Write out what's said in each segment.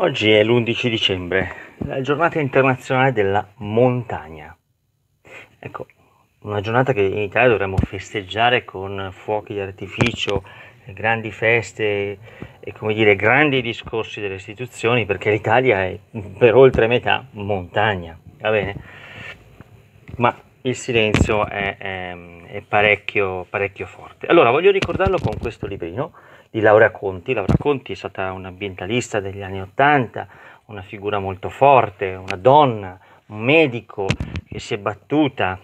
Oggi è l'11 dicembre, la giornata internazionale della montagna. Ecco, una giornata che in Italia dovremmo festeggiare con fuochi di artificio, grandi feste e come dire grandi discorsi delle istituzioni perché l'Italia è per oltre metà montagna, va bene? Ma il silenzio è, è, è parecchio, parecchio, forte. Allora, voglio ricordarlo con questo librino di Laura Conti. Laura Conti è stata un'ambientalista degli anni Ottanta, una figura molto forte, una donna, un medico che si è battuta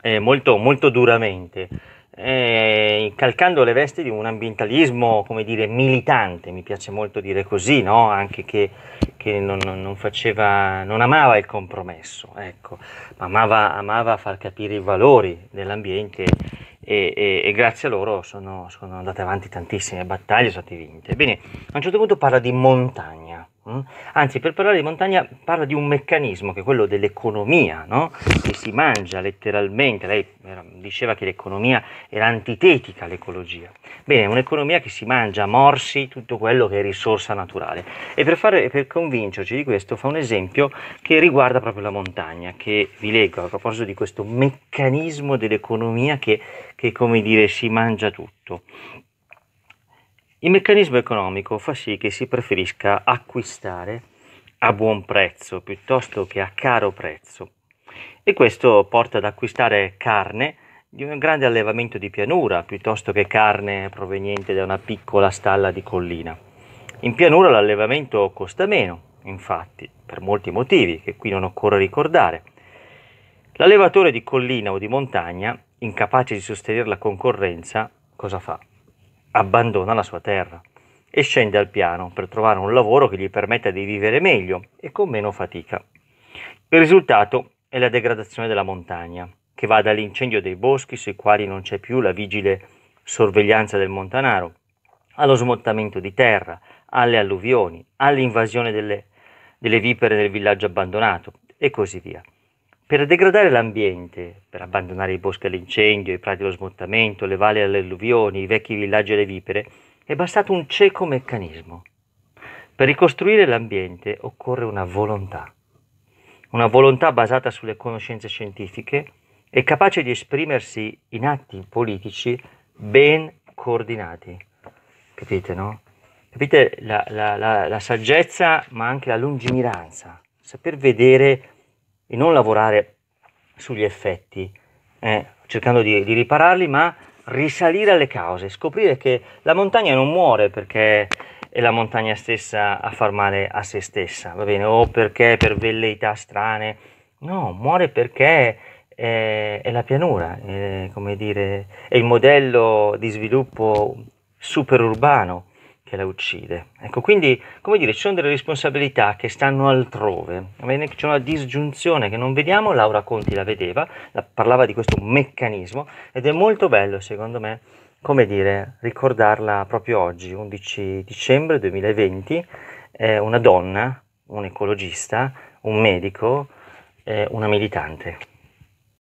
eh, molto, molto duramente. Eh, calcando le vesti di un ambientalismo, come dire, militante, mi piace molto dire così, no? anche che che non, non, faceva, non amava il compromesso, ecco, ma amava, amava far capire i valori dell'ambiente e, e, e, grazie a loro sono, sono andate avanti tantissime battaglie, sono state vinte. Bene, a un certo punto parla di montagna Mm? Anzi, per parlare di montagna parla di un meccanismo che è quello dell'economia, no? che si mangia letteralmente. Lei diceva che l'economia era antitetica all'ecologia. Bene, un'economia che si mangia a morsi tutto quello che è risorsa naturale. E per, fare, per convincerci di questo fa un esempio che riguarda proprio la montagna, che vi leggo a proposito di questo meccanismo dell'economia che, che come dire, si mangia tutto. Il meccanismo economico fa sì che si preferisca acquistare a buon prezzo piuttosto che a caro prezzo e questo porta ad acquistare carne di un grande allevamento di pianura piuttosto che carne proveniente da una piccola stalla di collina. In pianura l'allevamento costa meno, infatti, per molti motivi che qui non occorre ricordare. L'allevatore di collina o di montagna, incapace di sostenere la concorrenza, cosa fa? abbandona la sua terra e scende al piano per trovare un lavoro che gli permetta di vivere meglio e con meno fatica. Il risultato è la degradazione della montagna, che va dall'incendio dei boschi sui quali non c'è più la vigile sorveglianza del montanaro, allo smottamento di terra, alle alluvioni, all'invasione delle, delle vipere nel villaggio abbandonato e così via. Per degradare l'ambiente, per abbandonare i boschi all'incendio, i prati allo smottamento, le valli alle alluvioni, i vecchi villaggi alle vipere, è bastato un cieco meccanismo. Per ricostruire l'ambiente occorre una volontà, una volontà basata sulle conoscenze scientifiche e capace di esprimersi in atti politici ben coordinati. Capite, no? Capite la, la, la, la saggezza ma anche la lungimiranza, saper vedere e non lavorare sugli effetti, eh, cercando di, di ripararli, ma risalire alle cause, scoprire che la montagna non muore perché è la montagna stessa a far male a se stessa, va bene? O perché per velleità strane, no, muore perché è, è la pianura, è, come dire, è il modello di sviluppo superurbano che la uccide. Ecco, quindi, come dire, ci sono delle responsabilità che stanno altrove, bene? c'è una disgiunzione che non vediamo, Laura Conti la vedeva, la, parlava di questo meccanismo ed è molto bello, secondo me, come dire, ricordarla proprio oggi, 11 dicembre 2020, eh, una donna, un ecologista, un medico, eh, una militante.